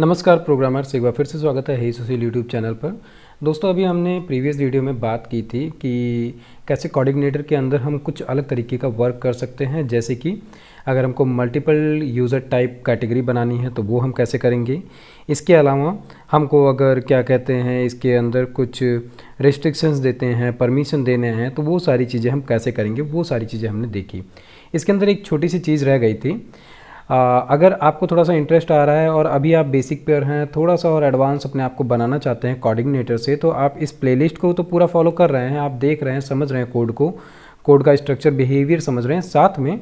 नमस्कार प्रोग्रामर्स एक बार फिर से स्वागत है हे सुशील यूट्यूब चैनल पर दोस्तों अभी हमने प्रीवियस वीडियो में बात की थी कि कैसे कोऑर्डिनेटर के अंदर हम कुछ अलग तरीके का वर्क कर सकते हैं जैसे कि अगर हमको मल्टीपल यूज़र टाइप कैटेगरी बनानी है तो वो हम कैसे करेंगे इसके अलावा हमको अगर क्या कहते हैं इसके अंदर कुछ रिस्ट्रिक्शंस देते हैं परमिशन देने हैं तो वो सारी चीज़ें हम कैसे करेंगे वो सारी चीज़ें हमने देखी इसके अंदर एक छोटी सी चीज़ रह गई थी अगर आपको थोड़ा सा इंटरेस्ट आ रहा है और अभी आप बेसिक पेयर हैं थोड़ा सा और एडवांस अपने आप को बनाना चाहते हैं कोऑर्डिनेटर से तो आप इस प्लेलिस्ट को तो पूरा फॉलो कर रहे हैं आप देख रहे हैं समझ रहे हैं कोड को कोड का स्ट्रक्चर बिहेवियर समझ रहे हैं साथ में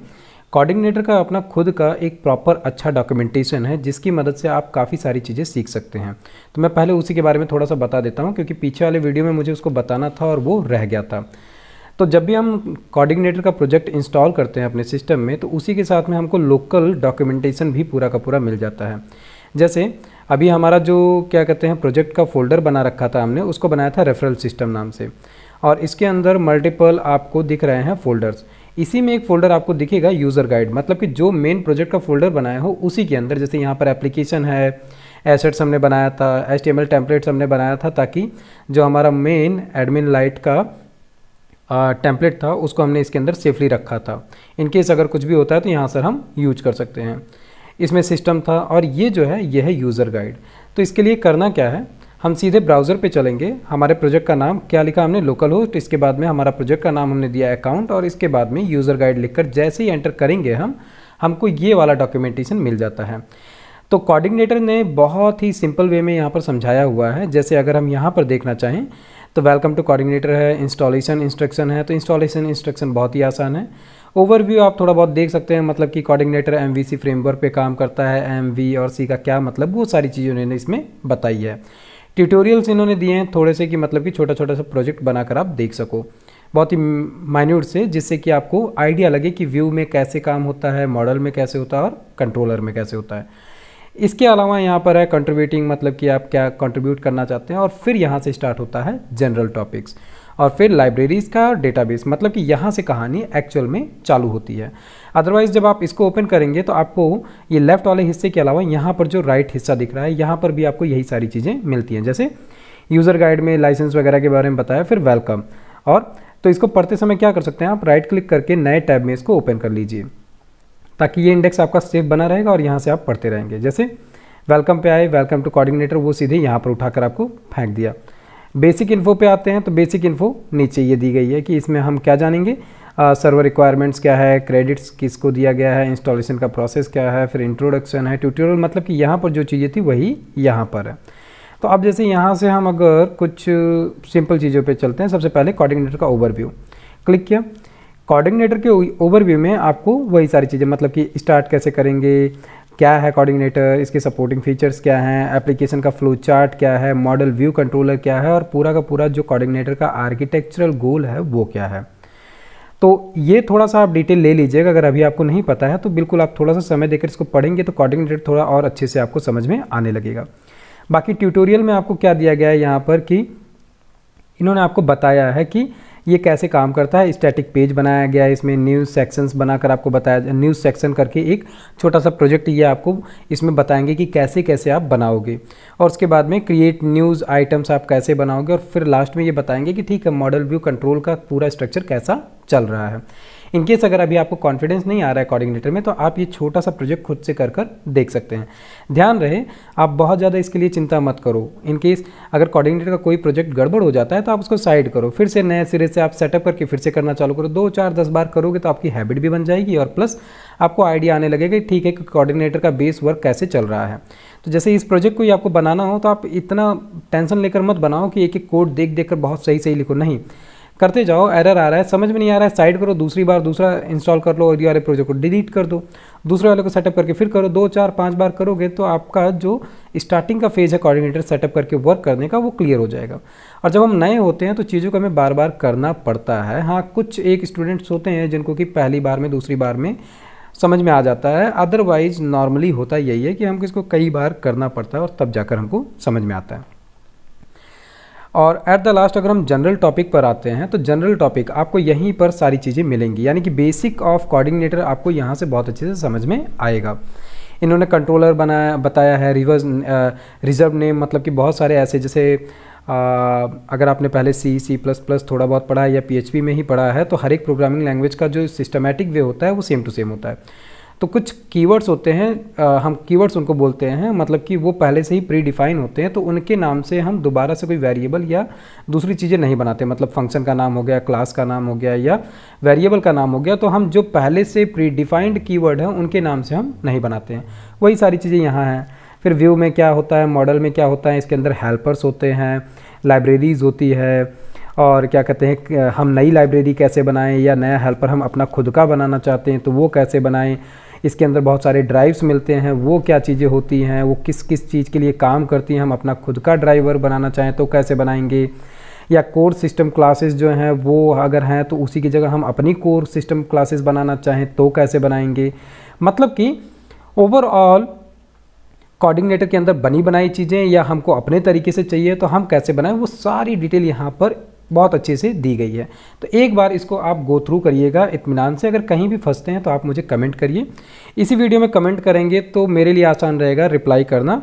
कोऑर्डिनेटर का अपना खुद का एक प्रॉपर अच्छा डॉक्यूमेंटेशन है जिसकी मदद से आप काफ़ी सारी चीज़ें सीख सकते हैं तो मैं पहले उसी के बारे में थोड़ा सा बता देता हूँ क्योंकि पीछे वाले वीडियो में मुझे उसको बताना था और वो रह गया था तो जब भी हम कोऑर्डिनेटर का प्रोजेक्ट इंस्टॉल करते हैं अपने सिस्टम में तो उसी के साथ में हमको लोकल डॉक्यूमेंटेशन भी पूरा का पूरा मिल जाता है जैसे अभी हमारा जो क्या कहते हैं प्रोजेक्ट का फोल्डर बना रखा था हमने उसको बनाया था रेफरल सिस्टम नाम से और इसके अंदर मल्टीपल आपको दिख रहे हैं फोल्डर्स इसी में एक फोल्डर आपको दिखेगा यूज़र गाइड मतलब कि जो मेन प्रोजेक्ट का फोल्डर बनाया हो उसी के अंदर जैसे यहाँ पर एप्लीकेशन है एसेट्स हमने बनाया था एच टी टेम्पलेट्स हमने बनाया था ताकि जो हमारा मेन एडमिन लाइट का टेम्पलेट था उसको हमने इसके अंदर सेफली रखा था इनकेस अगर कुछ भी होता है तो यहाँ सर हम यूज कर सकते हैं इसमें सिस्टम था और ये जो है ये है यूज़र गाइड तो इसके लिए करना क्या है हम सीधे ब्राउज़र पे चलेंगे हमारे प्रोजेक्ट का नाम क्या लिखा हमने लोकल होस्ट इसके बाद में हमारा प्रोजेक्ट का नाम हमने दिया अकाउंट और इसके बाद में यूज़र गाइड लिखकर जैसे ही एंटर करेंगे हम हमको ये वाला डॉक्यूमेंटेशन मिल जाता है तो कोऑर्डिनेटर ने बहुत ही सिंपल वे में यहाँ पर समझाया हुआ है जैसे अगर हम यहाँ पर देखना चाहें तो वेलकम टू कोऑर्डिनेटर है इंस्टॉलेशन इंस्ट्रक्शन है तो इंस्टॉलेशन इंस्ट्रक्शन बहुत ही आसान है ओवरव्यू आप थोड़ा बहुत देख सकते हैं मतलब कि कोऑर्डिनेटर एम फ्रेमवर्क पे काम करता है एम और सी का क्या मतलब वो सारी चीज़ें उन्होंने इसमें बताई है ट्यूटोरियल्स इन्होंने दिए हैं थोड़े से कि मतलब कि छोटा छोटा सा प्रोजेक्ट बनाकर आप देख सको बहुत ही माइन्यूट से जिससे कि आपको आइडिया लगे कि व्यू में कैसे काम होता है मॉडल में कैसे होता है और कंट्रोलर में कैसे होता है इसके अलावा यहाँ पर है कंट्रीब्यूटिंग मतलब कि आप क्या कंट्रीब्यूट करना चाहते हैं और फिर यहाँ से स्टार्ट होता है जनरल टॉपिक्स और फिर लाइब्रेरीज़ का डेटाबेस मतलब कि यहाँ से कहानी एक्चुअल में चालू होती है अदरवाइज़ जब आप इसको ओपन करेंगे तो आपको ये लेफ्ट वाले हिस्से के अलावा यहाँ पर जो राइट हिस्सा दिख रहा है यहाँ पर भी आपको यही सारी चीज़ें मिलती हैं जैसे यूज़र गाइड में लाइसेंस वगैरह के बारे में बताया फिर वेलकम और तो इसको पढ़ते समय क्या कर सकते हैं आप राइट क्लिक करके नए टैब में इसको ओपन कर लीजिए ताकि ये इंडेक्स आपका सेफ बना रहेगा और यहाँ से आप पढ़ते रहेंगे जैसे वेलकम पे आए वेलकम टू कोऑर्डिनेटर वो सीधे यहाँ पर उठाकर आपको फेंक दिया बेसिक इन्फो पे आते हैं तो बेसिक इन्फो नीचे ये दी गई है कि इसमें हम क्या जानेंगे सर्वर रिक्वायरमेंट्स क्या है क्रेडिट्स किसको दिया गया है इंस्टॉलेशन का प्रोसेस क्या है फिर इंट्रोडक्शन है ट्यूटोरियल मतलब कि यहाँ पर जो चीज़ें थी वही यहाँ पर है तो अब जैसे यहाँ से हम अगर कुछ सिंपल चीज़ों पे चलते हैं सबसे पहले कोऑर्डिनेटर का ओवरव्यू क्लिक किया कोऑर्डिनेटर के ओवरव्यू में आपको वही सारी चीज़ें मतलब कि स्टार्ट कैसे करेंगे क्या है कोऑर्डिनेटर इसके सपोर्टिंग फीचर्स क्या हैं एप्लीकेशन का फ्लो चार्ट क्या है मॉडल व्यू कंट्रोलर क्या है और पूरा का पूरा जो कोऑर्डिनेटर का आर्किटेक्चरल गोल है वो क्या है तो ये थोड़ा सा आप डिटेल ले लीजिएगा अगर अभी आपको नहीं पता है तो बिल्कुल आप थोड़ा सा समय देकर इसको पढ़ेंगे तो कोऑर्डिनेटर थोड़ा और अच्छे से आपको समझ में आने लगेगा बाकी ट्यूटोरियल में आपको क्या दिया गया है यहाँ पर कि इन्होंने आपको बताया है कि ये कैसे काम करता है स्टैटिक पेज बनाया गया है इसमें न्यूज़ सेक्शंस बनाकर आपको बताया न्यूज़ सेक्शन करके एक छोटा सा प्रोजेक्ट ये आपको इसमें बताएंगे कि कैसे कैसे आप बनाओगे और उसके बाद में क्रिएट न्यूज़ आइटम्स आप कैसे बनाओगे और फिर लास्ट में ये बताएंगे कि ठीक है मॉडल व्यू कंट्रोल का पूरा स्ट्रक्चर कैसा चल रहा है इनकेस अगर अभी आपको कॉन्फिडेंस नहीं आ रहा है कॉर्डिनेटर में तो आप ये छोटा सा प्रोजेक्ट खुद से कर कर देख सकते हैं ध्यान रहे आप बहुत ज़्यादा इसके लिए चिंता मत करो इनकेस अगर कॉर्डिनेटर का कोई प्रोजेक्ट गड़बड़ हो जाता है तो आप उसको साइड करो फिर से नए सिरे से आप सेटअप करके फिर से करना चालू करो दो चार दस बार करोगे तो आपकी हैबिट भी बन जाएगी और प्लस आपको आइडिया आने लगेगा ठीक है कि का बेस वर्क कैसे चल रहा है तो जैसे इस प्रोजेक्ट को ही आपको बनाना हो तो आप इतना टेंशन लेकर मत बनाओ कि एक एक कोड देख देख कर बहुत सही सही लिखो नहीं करते जाओ एरर आ रहा है समझ में नहीं आ रहा है साइड करो दूसरी बार दूसरा इंस्टॉल कर लो और ये वाले प्रोजेक्ट को डिलीट कर दो दूसरे वाले को सेटअप करके फिर करो दो चार पाँच बार करोगे तो आपका जो स्टार्टिंग का फेज है कोऑर्डिनेटर सेटअप करके वर्क करने का वो क्लियर हो जाएगा और जब हम नए होते हैं तो चीज़ों को हमें बार बार करना पड़ता है हाँ कुछ एक स्टूडेंट्स होते हैं जिनको कि पहली बार में दूसरी बार में समझ में आ जाता है अदरवाइज़ नॉर्मली होता यही है कि हमको इसको कई बार करना पड़ता है और तब जाकर हमको समझ में आता है और एट द लास्ट अगर हम जनरल टॉपिक पर आते हैं तो जनरल टॉपिक आपको यहीं पर सारी चीज़ें मिलेंगी यानी कि बेसिक ऑफ कोऑर्डिनेटर आपको यहाँ से बहुत अच्छे से समझ में आएगा इन्होंने कंट्रोलर बनाया बताया है रिवर्स रिजर्व नेम मतलब कि बहुत सारे ऐसे जैसे आ, अगर आपने पहले सी सी प्लस प्लस थोड़ा बहुत पढ़ा है या पी में ही पढ़ा है तो हर एक प्रोग्रामिंग लैंग्वेज का जो सिस्टमेटिक वे होता है वो सेम टू सेम होता है तो कुछ कीवर्ड्स होते हैं हम कीवर्ड्स उनको बोलते हैं मतलब कि वो पहले से ही प्री डिफाइन होते हैं तो उनके नाम से हम दोबारा से कोई वेरिएबल या दूसरी चीज़ें नहीं बनाते मतलब फंक्शन का नाम हो गया क्लास का नाम हो गया या वेरिएबल का नाम हो गया तो हम जो पहले से प्री डिफाइंड कीवर्ड हैं उनके नाम से हम नहीं बनाते हैं वही सारी चीज़ें यहाँ हैं फिर व्यू में क्या होता है मॉडल में क्या होता है इसके अंदर हेल्पर्स होते हैं लाइब्रेरीज़ होती है और क्या कहते हैं हम नई लाइब्रेरी कैसे बनाएं या नया हेल्पर हम अपना खुद का बनाना चाहते हैं तो वो कैसे बनाएं इसके अंदर बहुत सारे ड्राइव्स मिलते हैं वो क्या चीज़ें होती हैं वो किस किस चीज़ के लिए काम करती हैं हम अपना खुद का ड्राइवर बनाना चाहें तो कैसे बनाएंगे या कोर सिस्टम क्लासेस जो हैं वो अगर हैं तो उसी की जगह हम अपनी कोर सिस्टम क्लासेस बनाना चाहें तो कैसे बनाएंगे मतलब कि ओवरऑल कोऑर्डिनेटर के अंदर बनी बनाई चीज़ें या हमको अपने तरीके से चाहिए तो हम कैसे बनाएं वो सारी डिटेल यहाँ पर बहुत अच्छे से दी गई है तो एक बार इसको आप गो थ्रू करिएगा इतमान से अगर कहीं भी फंसते हैं तो आप मुझे कमेंट करिए इसी वीडियो में कमेंट करेंगे तो मेरे लिए आसान रहेगा रिप्लाई करना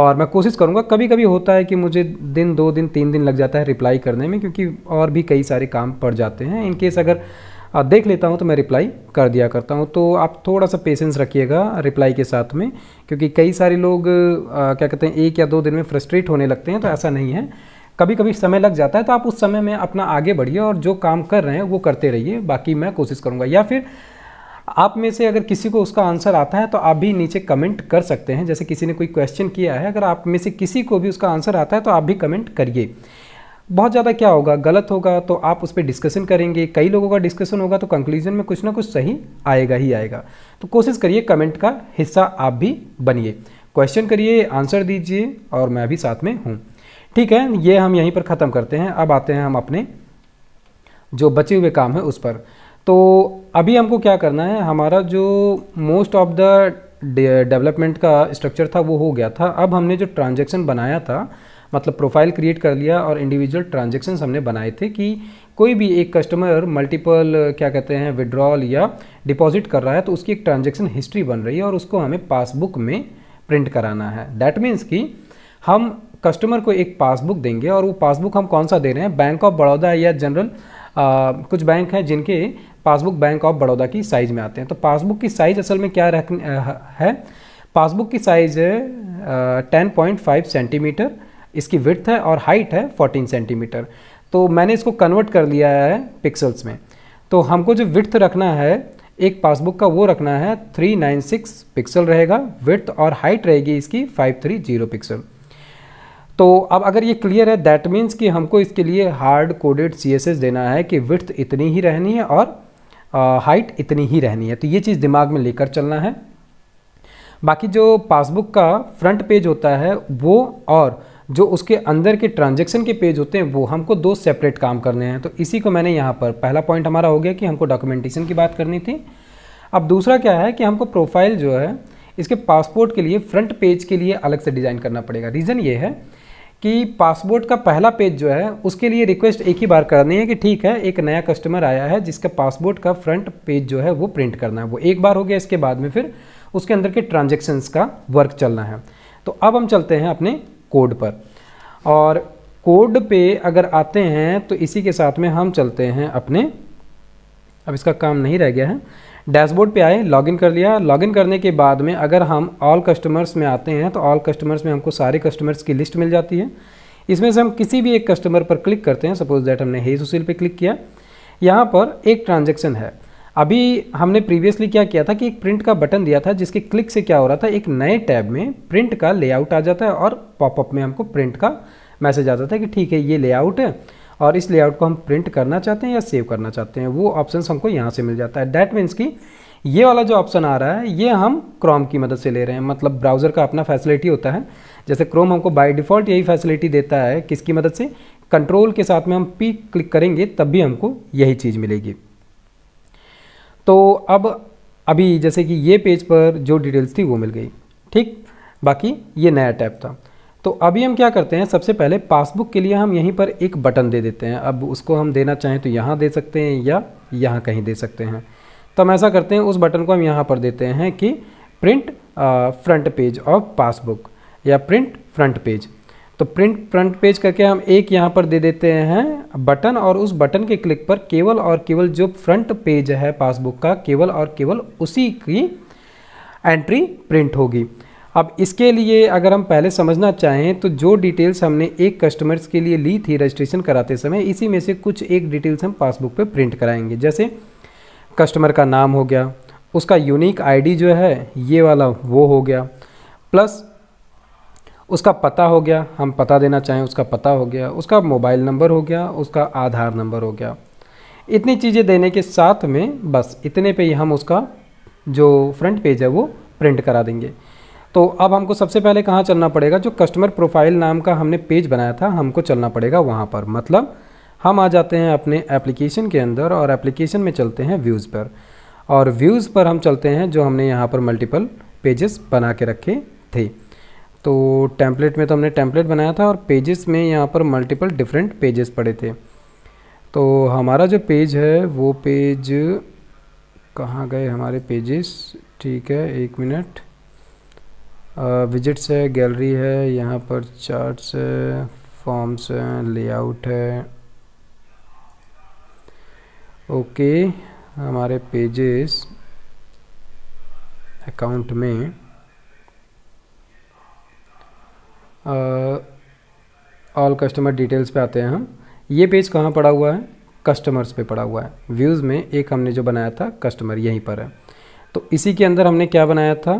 और मैं कोशिश करूँगा कभी कभी होता है कि मुझे दिन दो दिन तीन दिन लग जाता है रिप्लाई करने में क्योंकि और भी कई सारे काम पड़ जाते हैं इनकेस अगर देख लेता हूँ तो मैं रिप्लाई कर दिया करता हूँ तो आप थोड़ा सा पेशेंस रखिएगा रिप्लाई के साथ में क्योंकि कई सारे लोग आ, क्या कहते हैं एक या दो दिन में फ्रस्ट्रेट होने लगते हैं तो ऐसा नहीं है कभी कभी समय लग जाता है तो आप उस समय में अपना आगे बढ़िए और जो काम कर रहे हैं वो करते रहिए बाकी मैं कोशिश करूँगा या फिर आप में से अगर किसी को उसका आंसर आता है तो आप भी नीचे कमेंट कर सकते हैं जैसे किसी ने कोई क्वेश्चन किया है अगर आप में से किसी को भी उसका आंसर आता है तो आप भी कमेंट करिए बहुत ज़्यादा क्या होगा गलत होगा तो आप उस पर डिस्कशन करेंगे कई लोगों का डिस्कशन होगा तो कंक्लूजन में कुछ ना कुछ सही आएगा ही आएगा तो कोशिश करिए कमेंट का हिस्सा आप भी बनिए क्वेश्चन करिए आंसर दीजिए और मैं भी साथ में हूँ ठीक है ये हम यहीं पर ख़त्म करते हैं अब आते हैं हम अपने जो बचे हुए काम है उस पर तो अभी हमको क्या करना है हमारा जो मोस्ट ऑफ द डेवलपमेंट का स्ट्रक्चर था वो हो गया था अब हमने जो ट्रांजेक्शन बनाया था मतलब प्रोफाइल क्रिएट कर लिया और इंडिविजुअल ट्रांजेक्शन हमने बनाए थे कि कोई भी एक कस्टमर मल्टीपल क्या कहते हैं विड्रॉल या डिपॉजिट कर रहा है तो उसकी एक ट्रांजेक्शन हिस्ट्री बन रही है और उसको हमें पासबुक में प्रिंट कराना है दैट मीन्स कि हम कस्टमर को एक पासबुक देंगे और वो पासबुक हम कौन सा दे रहे हैं बैंक ऑफ बड़ौदा या जनरल कुछ बैंक हैं जिनके पासबुक बैंक ऑफ बड़ौदा की साइज़ में आते हैं तो पासबुक की साइज़ असल में क्या रख है पासबुक की साइज़ है टेन पॉइंट फाइव सेंटीमीटर इसकी विर्थ है और हाइट है फोर्टीन सेंटीमीटर तो मैंने इसको कन्वर्ट कर लिया है पिक्सल्स में तो हमको जो विर्थ रखना है एक पासबुक का वो रखना है थ्री नाइन सिक्स पिक्सल रहेगा विर्थ और हाइट रहेगी इसकी फाइव थ्री ज़ीरो पिक्सल तो अब अगर ये क्लियर है दैट मीन्स कि हमको इसके लिए हार्ड कोडेड सी देना है कि विथ इतनी ही रहनी है और हाइट इतनी ही रहनी है तो ये चीज़ दिमाग में लेकर चलना है बाकी जो पासबुक का फ्रंट पेज होता है वो और जो उसके अंदर के ट्रांजेक्शन के पेज होते हैं वो हमको दो सेपरेट काम करने हैं तो इसी को मैंने यहाँ पर पहला पॉइंट हमारा हो गया कि हमको डॉक्यूमेंटेशन की बात करनी थी अब दूसरा क्या है कि हमको प्रोफाइल जो है इसके पासपोर्ट के लिए फ्रंट पेज के लिए अलग से डिज़ाइन करना पड़ेगा रीज़न ये है कि पासपोर्ट का पहला पेज जो है उसके लिए रिक्वेस्ट एक ही बार करनी है कि ठीक है एक नया कस्टमर आया है जिसका पासपोर्ट का फ्रंट पेज जो है वो प्रिंट करना है वो एक बार हो गया इसके बाद में फिर उसके अंदर के ट्रांजेक्शन्स का वर्क चलना है तो अब हम चलते हैं अपने कोड पर और कोड पे अगर आते हैं तो इसी के साथ में हम चलते हैं अपने अब इसका काम नहीं रह गया है डैशबोर्ड पे आए लॉगिन कर लिया लॉगिन करने के बाद में अगर हम ऑल कस्टमर्स में आते हैं तो ऑल कस्टमर्स में हमको सारे कस्टमर्स की लिस्ट मिल जाती है इसमें से हम किसी भी एक कस्टमर पर क्लिक करते हैं सपोज दैट हमने हे सुशील पे क्लिक किया यहाँ पर एक ट्रांजेक्शन है अभी हमने प्रीवियसली क्या किया था कि एक प्रिंट का बटन दिया था जिसके क्लिक से क्या हो रहा था एक नए टैब में प्रिंट का लेआउट आ जाता है और पॉपअप में हमको प्रिंट का मैसेज आता था कि ठीक है ये लेआउट है और इस लेआउट को हम प्रिंट करना चाहते हैं या सेव करना चाहते हैं वो ऑप्शन हमको यहाँ से मिल जाता है डैट मीन्स कि ये वाला जो ऑप्शन आ रहा है ये हम क्रोम की मदद से ले रहे हैं मतलब ब्राउज़र का अपना फैसिलिटी होता है जैसे क्रोम हमको बाई डिफ़ॉल्ट यही फैसिलिटी देता है किसकी मदद से कंट्रोल के साथ में हम पी क्लिक करेंगे तब भी हमको यही चीज़ मिलेगी तो अब अभी जैसे कि ये पेज पर जो डिटेल्स थी वो मिल गई ठीक बाकी ये नया टैब था तो अभी हम क्या करते हैं सबसे पहले पासबुक के लिए हम यहीं पर एक बटन दे देते हैं अब उसको हम देना चाहें तो यहाँ दे सकते हैं या यहाँ कहीं दे सकते हैं तो हम ऐसा करते हैं उस बटन को हम यहाँ पर देते हैं कि print front page of passbook या प्रिंट फ्रंट पेज तो प्रिंट फ्रंट पेज करके हम एक यहाँ पर दे देते हैं बटन और उस बटन के क्लिक पर केवल और केवल जो फ्रंट पेज है पासबुक का केवल और केवल उसी की एंट्री प्रिंट होगी अब इसके लिए अगर हम पहले समझना चाहें तो जो डिटेल्स हमने एक कस्टमर्स के लिए ली थी रजिस्ट्रेशन कराते समय इसी में से कुछ एक डिटेल्स हम पासबुक पे प्रिंट कराएंगे जैसे कस्टमर का नाम हो गया उसका यूनिक आईडी जो है ये वाला वो हो गया प्लस उसका पता हो गया हम पता देना चाहें उसका पता हो गया उसका मोबाइल नंबर हो गया उसका आधार नंबर हो गया इतनी चीज़ें देने के साथ में बस इतने पर ही हम उसका जो फ्रंट पेज है वो प्रिंट करा देंगे तो अब हमको सबसे पहले कहाँ चलना पड़ेगा जो कस्टमर प्रोफाइल नाम का हमने पेज बनाया था हमको चलना पड़ेगा वहाँ पर मतलब हम आ जाते हैं अपने एप्लीकेशन के अंदर और एप्लीकेशन में चलते हैं व्यूज़ पर और व्यूज़ पर हम चलते हैं जो हमने यहाँ पर मल्टीपल पेजेस बना के रखे थे तो टेम्पलेट में तो हमने टेम्पलेट बनाया था और पेजेस में यहाँ पर मल्टीपल डिफरेंट पेजेस पड़े थे तो हमारा जो पेज है वो पेज कहाँ गए हमारे पेजेस ठीक है एक मिनट विजिट्स है गैलरी है यहाँ पर चार्ट्स है फॉर्म्स हैं लेआउट है ओके हमारे पेजेस अकाउंट में ऑल कस्टमर डिटेल्स पे आते हैं हम ये पेज कहाँ पड़ा हुआ है कस्टमर्स पे पड़ा हुआ है व्यूज़ में एक हमने जो बनाया था कस्टमर यहीं पर है तो इसी के अंदर हमने क्या बनाया था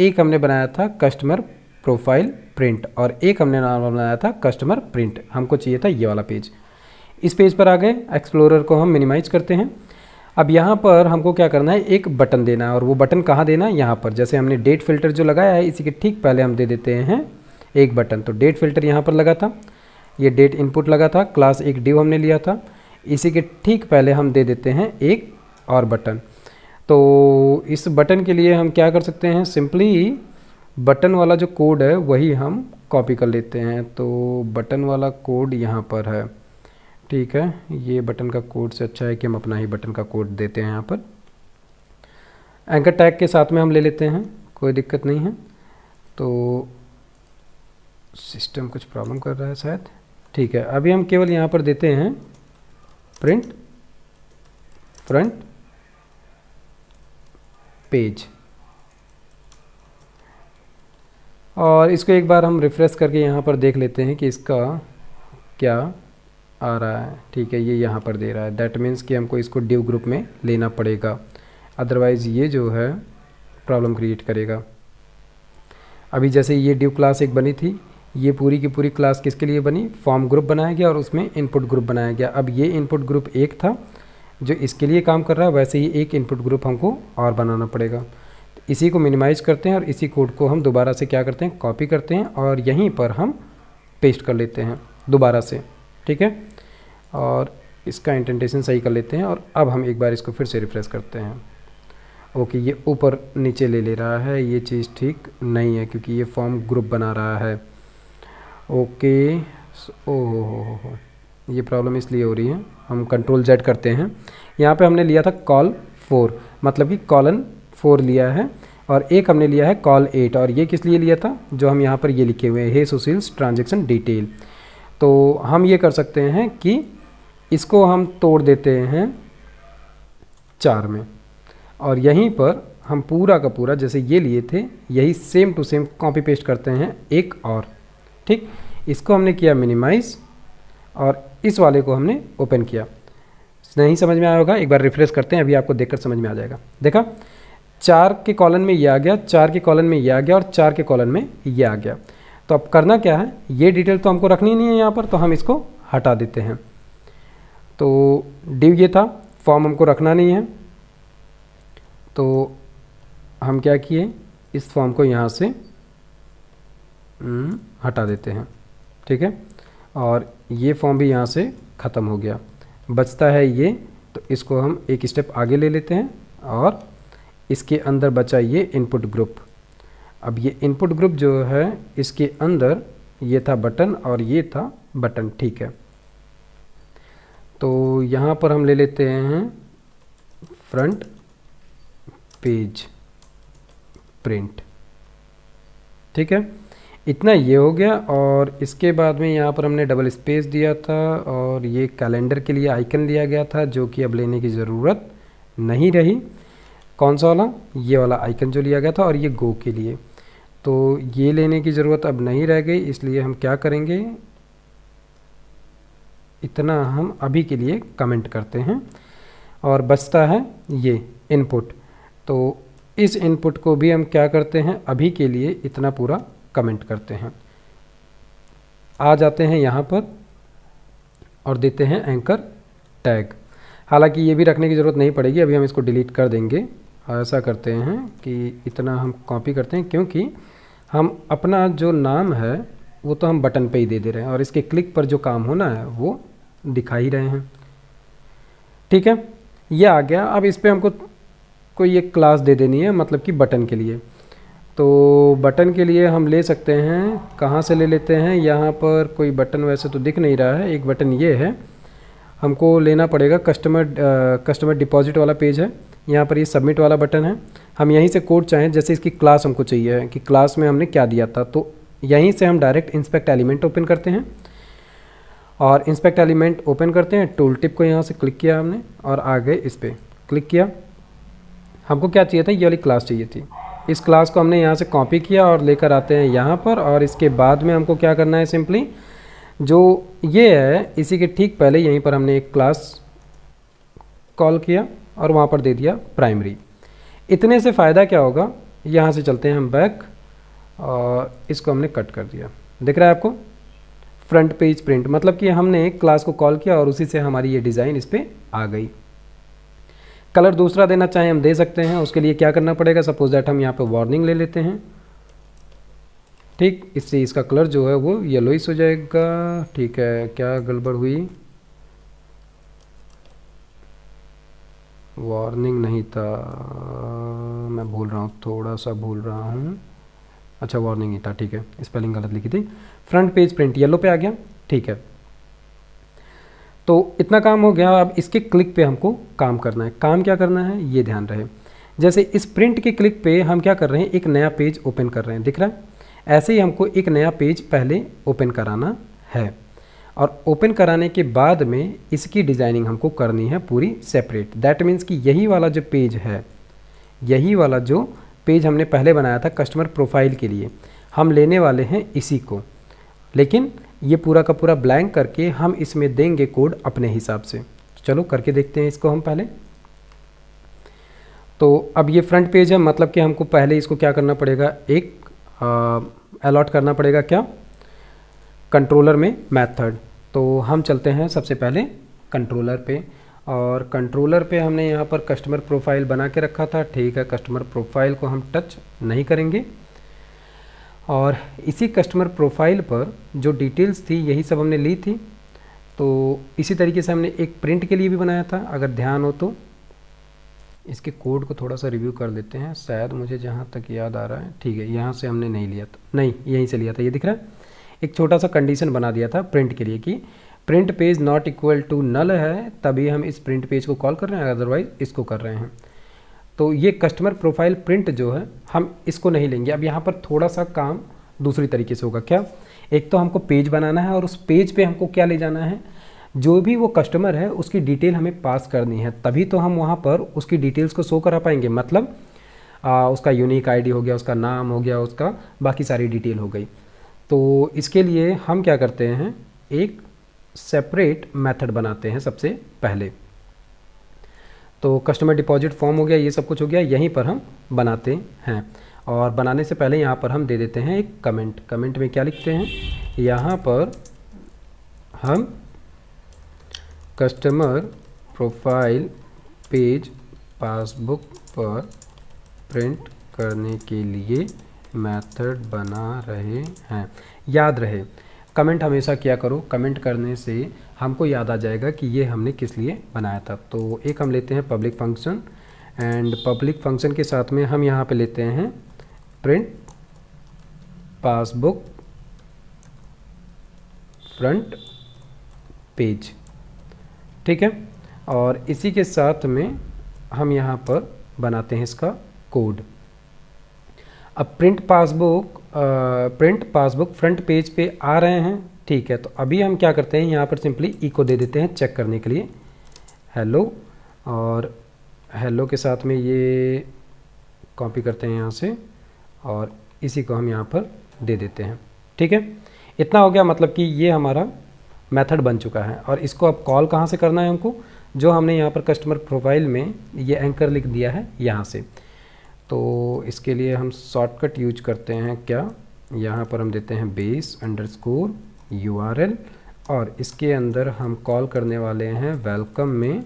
एक हमने बनाया था कस्टमर प्रोफाइल प्रिंट और एक हमने नॉर्मल बनाया था कस्टमर प्रिंट हमको चाहिए था ये वाला पेज इस पेज पर आ गए एक्सप्लोरर को हम मिनिमाइज करते हैं अब यहाँ पर हमको क्या करना है एक बटन देना है और वो बटन कहाँ देना है यहाँ पर जैसे हमने डेट फिल्टर जो लगाया है इसी के ठीक पहले हम दे देते हैं एक बटन तो डेट फिल्टर यहाँ पर लगा था ये डेट इनपुट लगा था क्लास एक ड्यू हमने लिया था इसी के ठीक पहले हम दे देते हैं एक और बटन तो इस बटन के लिए हम क्या कर सकते हैं सिंपली बटन वाला जो कोड है वही हम कॉपी कर लेते हैं तो बटन वाला कोड यहाँ पर है ठीक है ये बटन का कोड से अच्छा है कि हम अपना ही बटन का कोड देते हैं यहाँ पर एंकर टैग के साथ में हम ले लेते हैं कोई दिक्कत नहीं है तो सिस्टम कुछ प्रॉब्लम कर रहा है शायद ठीक है अभी हम केवल यहाँ पर देते हैं प्रिंट फ्रंट पेज और इसको एक बार हम रिफ़्रेश करके यहाँ पर देख लेते हैं कि इसका क्या आ रहा है ठीक है ये यहाँ पर दे रहा है दैट मीन्स कि हमको इसको ड्यू ग्रुप में लेना पड़ेगा अदरवाइज़ ये जो है प्रॉब्लम क्रिएट करेगा अभी जैसे ये ड्यू क्लास एक बनी थी ये पूरी की पूरी क्लास किसके लिए बनी फॉर्म ग्रुप बनाया गया और उसमें इनपुट ग्रुप बनाया गया अब ये इनपुट ग्रुप एक था जो इसके लिए काम कर रहा है वैसे ही एक इनपुट ग्रुप हमको और बनाना पड़ेगा इसी को मिनिमाइज़ करते हैं और इसी कोड को हम दोबारा से क्या करते हैं कॉपी करते हैं और यहीं पर हम पेस्ट कर लेते हैं दोबारा से ठीक है और इसका इंटेंटेशन सही कर लेते हैं और अब हम एक बार इसको फिर से रिफ्रेश करते हैं ओके ये ऊपर नीचे ले ले रहा है ये चीज़ ठीक नहीं है क्योंकि ये फॉर्म ग्रुप बना रहा है ओके ओ हो हो हो ये प्रॉब्लम इसलिए हो रही है हम कंट्रोल जेड करते हैं यहाँ पे हमने लिया था कॉल फोर मतलब कि कॉलन फोर लिया है और एक हमने लिया है कॉल एट और ये किस लिए लिया था जो हम यहाँ पर ये लिखे हुए हैं हे सुशील्स ट्रांजेक्शन डिटेल तो हम ये कर सकते हैं कि इसको हम तोड़ देते हैं चार में और यहीं पर हम पूरा का पूरा जैसे ये लिए थे यही same to same copy paste करते हैं एक और ठीक इसको हमने किया मिनिमाइज़ और इस वाले को हमने ओपन किया नहीं समझ में आया होगा एक बार रिफ्रेश करते हैं अभी आपको देखकर समझ में आ जाएगा देखा चार के कॉलन में ये आ गया चार के कॉलन में ये आ गया और चार के कॉलन में ये आ गया तो अब करना क्या है ये डिटेल तो हमको रखनी नहीं है यहाँ पर तो हम इसको हटा देते हैं तो डिव ये था फॉर्म हमको रखना नहीं है तो हम क्या किए इस फॉर्म को यहाँ से हम्म, हटा देते हैं ठीक है और ये फॉर्म भी यहाँ से ख़त्म हो गया बचता है ये तो इसको हम एक स्टेप आगे ले लेते हैं और इसके अंदर बचा ये इनपुट ग्रुप अब ये इनपुट ग्रुप जो है इसके अंदर ये था बटन और ये था बटन ठीक है तो यहाँ पर हम ले लेते हैं फ्रंट पेज प्रिंट ठीक है इतना ये हो गया और इसके बाद में यहाँ पर हमने डबल स्पेस दिया था और ये कैलेंडर के लिए आइकन दिया गया था जो कि अब लेने की ज़रूरत नहीं रही कौन सा वाला ये वाला आइकन जो लिया गया था और ये गो के लिए तो ये लेने की ज़रूरत अब नहीं रह गई इसलिए हम क्या करेंगे इतना हम अभी के लिए कमेंट करते हैं और बचता है ये इनपुट तो इस इनपुट को भी हम क्या करते हैं अभी के लिए इतना पूरा कमेंट करते हैं आ जाते हैं यहाँ पर और देते हैं एंकर टैग हालांकि ये भी रखने की ज़रूरत नहीं पड़ेगी अभी हम इसको डिलीट कर देंगे ऐसा करते हैं कि इतना हम कॉपी करते हैं क्योंकि हम अपना जो नाम है वो तो हम बटन पे ही दे दे रहे हैं और इसके क्लिक पर जो काम होना है वो दिखा ही रहे हैं ठीक है ये आ गया अब इस पर हमको कोई एक क्लास दे देनी है मतलब कि बटन के लिए तो बटन के लिए हम ले सकते हैं कहाँ से ले लेते हैं यहाँ पर कोई बटन वैसे तो दिख नहीं रहा है एक बटन ये है हमको लेना पड़ेगा कस्टमर कस्टमर डिपॉजिट वाला पेज है यहाँ पर ये सबमिट वाला बटन है हम यहीं से कोड चाहें जैसे इसकी क्लास हमको चाहिए है कि क्लास में हमने क्या दिया था तो यहीं से हम डायरेक्ट इंस्पेक्ट एलिमेंट ओपन करते हैं और इंस्पेक्ट एलिमेंट ओपन करते हैं टूल टिप को यहाँ से क्लिक किया हमने और आ गए इस पर क्लिक किया हमको क्या चाहिए था ये वाली क्लास चाहिए थी इस क्लास को हमने यहाँ से कॉपी किया और लेकर आते हैं यहाँ पर और इसके बाद में हमको क्या करना है सिंपली जो ये है इसी के ठीक पहले यहीं पर हमने एक क्लास कॉल किया और वहाँ पर दे दिया प्राइमरी इतने से फ़ायदा क्या होगा यहाँ से चलते हैं हम बैक और इसको हमने कट कर दिया दिख रहा है आपको फ्रंट पेज प्रिंट मतलब कि हमने क्लास को कॉल किया और उसी से हमारी ये डिज़ाइन इस पर आ गई कलर दूसरा देना चाहें हम दे सकते हैं उसके लिए क्या करना पड़ेगा सपोज दैट हम यहाँ पर वार्निंग ले लेते हैं ठीक इससे इसका कलर जो है वो येलोइस हो जाएगा ठीक है क्या गड़बड़ हुई वार्निंग नहीं था मैं भूल रहा हूँ थोड़ा सा भूल रहा हूँ अच्छा वार्निंग ही था ठीक है स्पेलिंग गलत लिखी थी फ्रंट पेज प्रिंट येलो पे आ गया ठीक है तो इतना काम हो गया अब इसके क्लिक पे हमको काम करना है काम क्या करना है ये ध्यान रहे जैसे इस प्रिंट के क्लिक पे हम क्या कर रहे हैं एक नया पेज ओपन कर रहे हैं दिख रहा है ऐसे ही हमको एक नया पेज पहले ओपन कराना है और ओपन कराने के बाद में इसकी डिज़ाइनिंग हमको करनी है पूरी सेपरेट दैट मीन्स कि यही वाला जो पेज है यही वाला जो पेज हमने पहले बनाया था कस्टमर प्रोफाइल के लिए हम लेने वाले हैं इसी को लेकिन ये पूरा का पूरा ब्लैंक करके हम इसमें देंगे कोड अपने हिसाब से चलो करके देखते हैं इसको हम पहले तो अब ये फ्रंट पेज है मतलब कि हमको पहले इसको क्या करना पड़ेगा एक अलॉट करना पड़ेगा क्या कंट्रोलर में मेथड तो हम चलते हैं सबसे पहले कंट्रोलर पे और कंट्रोलर पे हमने यहाँ पर कस्टमर प्रोफाइल बना के रखा था ठीक है कस्टमर प्रोफाइल को हम टच नहीं करेंगे और इसी कस्टमर प्रोफाइल पर जो डिटेल्स थी यही सब हमने ली थी तो इसी तरीके से हमने एक प्रिंट के लिए भी बनाया था अगर ध्यान हो तो इसके कोड को थोड़ा सा रिव्यू कर देते हैं शायद मुझे जहाँ तक याद आ रहा है ठीक है यहाँ से हमने नहीं लिया था नहीं यहीं से लिया था ये दिख रहा है एक छोटा सा कंडीशन बना दिया था प्रिंट के लिए कि print page not equal to null है तभी हम इस प्रिंट पेज को कॉल कर रहे हैं अदरवाइज इसको कर रहे हैं तो ये कस्टमर प्रोफाइल प्रिंट जो है हम इसको नहीं लेंगे अब यहाँ पर थोड़ा सा काम दूसरी तरीके से होगा क्या एक तो हमको पेज बनाना है और उस पेज पे हमको क्या ले जाना है जो भी वो कस्टमर है उसकी डिटेल हमें पास करनी है तभी तो हम वहाँ पर उसकी डिटेल्स को शो करा पाएंगे मतलब आ, उसका यूनिक आईडी हो गया उसका नाम हो गया उसका बाकी सारी डिटेल हो गई तो इसके लिए हम क्या करते हैं एक सेपरेट मैथड बनाते हैं सबसे पहले तो कस्टमर डिपॉजिट फॉर्म हो गया ये सब कुछ हो गया यहीं पर हम बनाते हैं और बनाने से पहले यहाँ पर हम दे देते हैं एक कमेंट कमेंट में क्या लिखते हैं यहाँ पर हम कस्टमर प्रोफाइल पेज पासबुक पर प्रिंट करने के लिए मेथड बना रहे हैं याद रहे कमेंट हमेशा किया करो कमेंट करने से हमको याद आ जाएगा कि ये हमने किस लिए बनाया था तो एक हम लेते हैं public function and public function के साथ में हम यहाँ पे लेते हैं प्रिंट पासबुक फ्रंट पेज ठीक है और इसी के साथ में हम यहाँ पर बनाते हैं इसका कोड अब print passbook print passbook front page पे आ रहे हैं ठीक है तो अभी हम क्या करते हैं यहाँ पर सिंपली ई को दे देते हैं चेक करने के लिए हेलो और हेलो के साथ में ये कॉपी करते हैं यहाँ से और इसी को हम यहाँ पर दे देते हैं ठीक है इतना हो गया मतलब कि ये हमारा मेथड बन चुका है और इसको अब कॉल कहाँ से करना है हमको जो हमने यहाँ पर कस्टमर प्रोफाइल में ये एंकर लिख दिया है यहाँ से तो इसके लिए हम शॉर्टकट यूज करते हैं क्या यहाँ पर हम देते हैं बेस अंडर स्कोर एल और इसके अंदर हम कॉल करने वाले हैं वेलकम में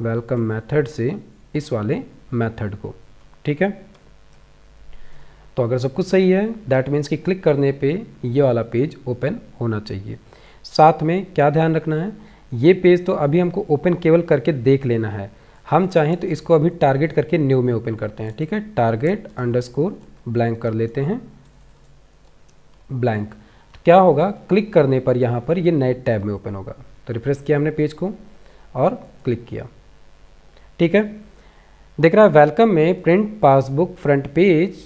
वेलकम मेथड से इस वाले मेथड को ठीक है तो अगर सब कुछ सही है दैट मीन्स कि क्लिक करने पे ये वाला पेज ओपन होना चाहिए साथ में क्या ध्यान रखना है ये पेज तो अभी हमको ओपन केवल करके देख लेना है हम चाहें तो इसको अभी टारगेट करके न्यू में ओपन करते हैं ठीक है टारगेट अंडरस्कोर ब्लैंक कर लेते हैं ब्लैंक क्या होगा क्लिक करने पर यहाँ पर ये नए टैब में ओपन होगा तो रिफ्रेश किया हमने पेज को और क्लिक किया ठीक है देख रहा है वेलकम में print passbook front page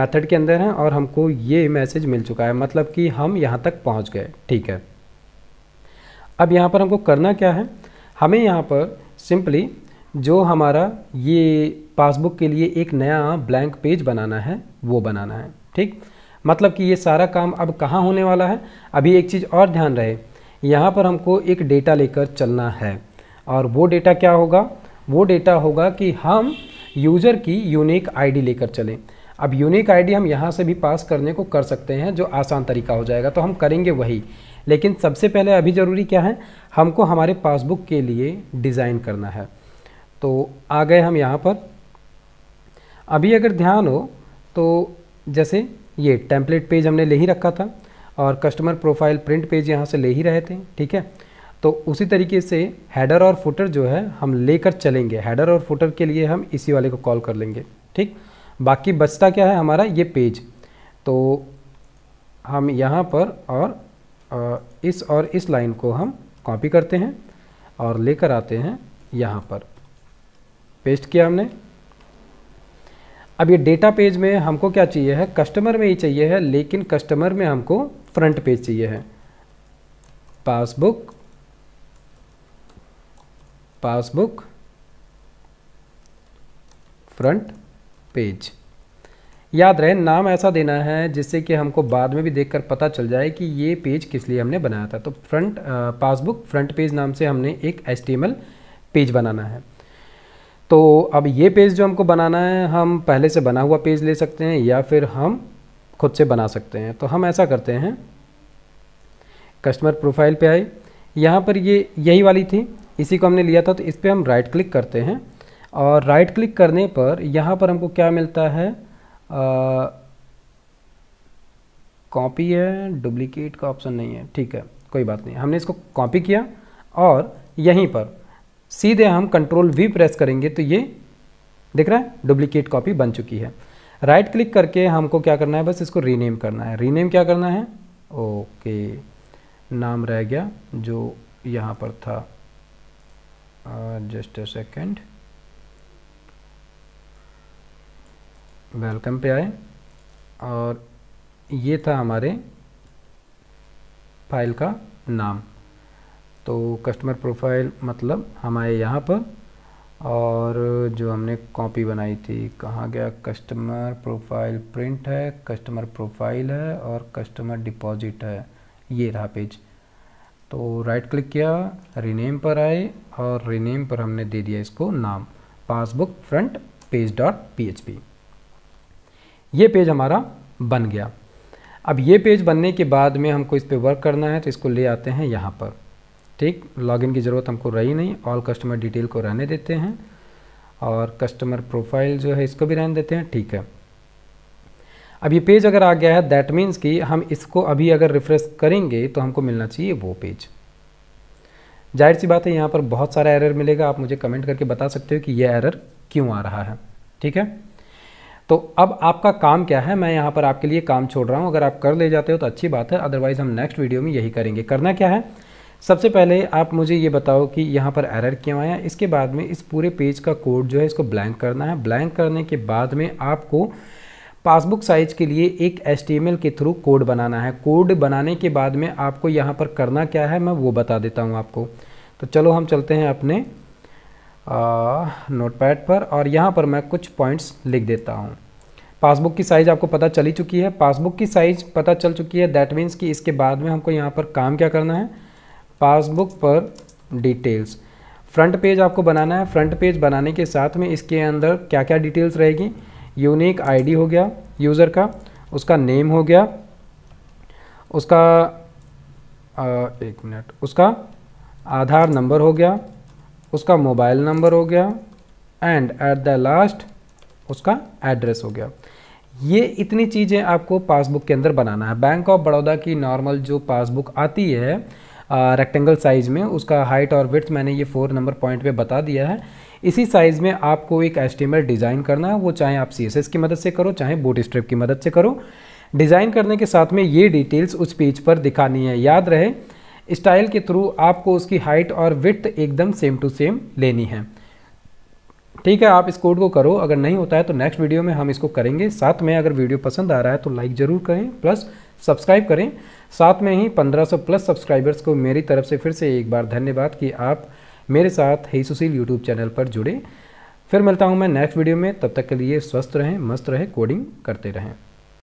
method के अंदर है और हमको ये मैसेज मिल चुका है मतलब कि हम यहाँ तक पहुँच गए ठीक है अब यहाँ पर हमको करना क्या है हमें यहाँ पर सिंपली जो हमारा ये पासबुक के लिए एक नया ब्लैंक पेज बनाना है वो बनाना है ठीक मतलब कि ये सारा काम अब कहाँ होने वाला है अभी एक चीज़ और ध्यान रहे यहाँ पर हमको एक डेटा लेकर चलना है और वो डेटा क्या होगा वो डेटा होगा कि हम यूज़र की यूनिक आईडी लेकर चलें अब यूनिक आईडी हम यहाँ से भी पास करने को कर सकते हैं जो आसान तरीका हो जाएगा तो हम करेंगे वही लेकिन सबसे पहले अभी ज़रूरी क्या है हमको हमारे पासबुक के लिए डिज़ाइन करना है तो आ गए हम यहाँ पर अभी अगर ध्यान हो तो जैसे ये टेम्पलेट पेज हमने ले ही रखा था और कस्टमर प्रोफाइल प्रिंट पेज यहाँ से ले ही रहे थे ठीक है तो उसी तरीके से हैडर और फुटर जो है हम लेकर चलेंगे हैडर और फुटर के लिए हम इसी वाले को कॉल कर लेंगे ठीक बाकी बचता क्या है हमारा ये पेज तो हम यहाँ पर और इस और इस लाइन को हम कॉपी करते हैं और लेकर आते हैं यहाँ पर पेस्ट किया हमने अब ये डेटा पेज में हमको क्या चाहिए है कस्टमर में ही चाहिए है लेकिन कस्टमर में हमको फ्रंट पेज चाहिए है पासबुक पासबुक फ्रंट पेज याद रहे नाम ऐसा देना है जिससे कि हमको बाद में भी देखकर पता चल जाए कि ये पेज किस लिए हमने बनाया था तो फ्रंट पासबुक फ्रंट पेज नाम से हमने एक एस पेज बनाना है तो अब ये पेज जो हमको बनाना है हम पहले से बना हुआ पेज ले सकते हैं या फिर हम खुद से बना सकते हैं तो हम ऐसा करते हैं कस्टमर प्रोफाइल पे आए यहाँ पर ये यही वाली थी इसी को हमने लिया था तो इस पर हम राइट क्लिक करते हैं और राइट क्लिक करने पर यहाँ पर हमको क्या मिलता है कॉपी है डुप्लीकेट का ऑप्शन नहीं है ठीक है कोई बात नहीं हमने इसको कॉपी किया और यहीं पर सीधे हम कंट्रोल वी प्रेस करेंगे तो ये दिख रहा है डुप्लीकेट कॉपी बन चुकी है राइट क्लिक करके हमको क्या करना है बस इसको रीनेम करना है रीनेम क्या करना है ओके नाम रह गया जो यहाँ पर था जस्ट अ सेकेंड वेलकम पे आए और ये था हमारे फाइल का नाम तो कस्टमर प्रोफाइल मतलब हमारे यहाँ पर और जो हमने कॉपी बनाई थी कहाँ गया कस्टमर प्रोफाइल प्रिंट है कस्टमर प्रोफाइल है और कस्टमर डिपॉजिट है ये रहा पेज तो राइट क्लिक किया रिनेम पर आए और रिनेम पर हमने दे दिया इसको नाम passbook front page dot P H P ये पेज हमारा बन गया अब ये पेज बनने के बाद में हमको इस पर वर्क करना है तो इसको ले आते हैं यहाँ पर ठीक लॉगिन की ज़रूरत हमको रही नहीं ऑल कस्टमर डिटेल को रहने देते हैं और कस्टमर प्रोफाइल जो है इसको भी रहने देते हैं ठीक है अब ये पेज अगर आ गया है दैट मीन्स कि हम इसको अभी अगर रिफ़्रेश करेंगे तो हमको मिलना चाहिए वो पेज जाहिर सी बात है यहाँ पर बहुत सारा एरर मिलेगा आप मुझे कमेंट करके बता सकते हो कि ये एरर क्यों आ रहा है ठीक है तो अब आपका काम क्या है मैं यहाँ पर आपके लिए काम छोड़ रहा हूँ अगर आप कर ले जाते हो तो अच्छी बात है अदरवाइज़ हम नेक्स्ट वीडियो में यही करेंगे करना क्या है सबसे पहले आप मुझे ये बताओ कि यहाँ पर एरर क्यों आया इसके बाद में इस पूरे पेज का कोड जो है इसको ब्लैंक करना है ब्लैंक करने के बाद में आपको पासबुक साइज के लिए एक एस के थ्रू कोड बनाना है कोड बनाने के बाद में आपको यहाँ पर करना क्या है मैं वो बता देता हूँ आपको तो चलो हम चलते हैं अपने पैड पर और यहाँ पर मैं कुछ पॉइंट्स लिख देता हूँ पासबुक की साइज़ आपको पता चली चुकी है पासबुक की साइज़ पता चल चुकी है दैट मीन्स कि इसके बाद में हमको यहाँ पर काम क्या करना है पासबुक पर डिटेल्स फ्रंट पेज आपको बनाना है फ्रंट पेज बनाने के साथ में इसके अंदर क्या क्या डिटेल्स रहेगी यूनिक आईडी हो गया यूज़र का उसका नेम हो गया उसका आ, एक मिनट उसका आधार नंबर हो गया उसका मोबाइल नंबर हो गया एंड एट द लास्ट उसका एड्रेस हो गया ये इतनी चीज़ें आपको पासबुक के अंदर बनाना है बैंक ऑफ बड़ौदा की नॉर्मल जो पासबुक आती है रेक्टेंगल साइज़ में उसका हाइट और विथ मैंने ये फोर नंबर पॉइंट पे बता दिया है इसी साइज़ में आपको एक एस्टिमेट डिज़ाइन करना है वो चाहे आप सी की मदद से करो चाहे बोट स्ट्रिप की मदद से करो डिज़ाइन करने के साथ में ये डिटेल्स उस पेज पर दिखानी है याद रहे स्टाइल के थ्रू आपको उसकी हाइट और विथ एकदम सेम टू सेम लेनी है ठीक है आप इस कोड को करो अगर नहीं होता है तो नेक्स्ट वीडियो में हम इसको करेंगे साथ में अगर वीडियो पसंद आ रहा है तो लाइक ज़रूर करें प्लस सब्सक्राइब करें साथ में ही 1500 प्लस सब्सक्राइबर्स को मेरी तरफ से फिर से एक बार धन्यवाद कि आप मेरे साथ ही सुशील यूट्यूब चैनल पर जुड़े फिर मिलता हूँ मैं नेक्स्ट वीडियो में तब तक के लिए स्वस्थ रहें मस्त रहें कोडिंग करते रहें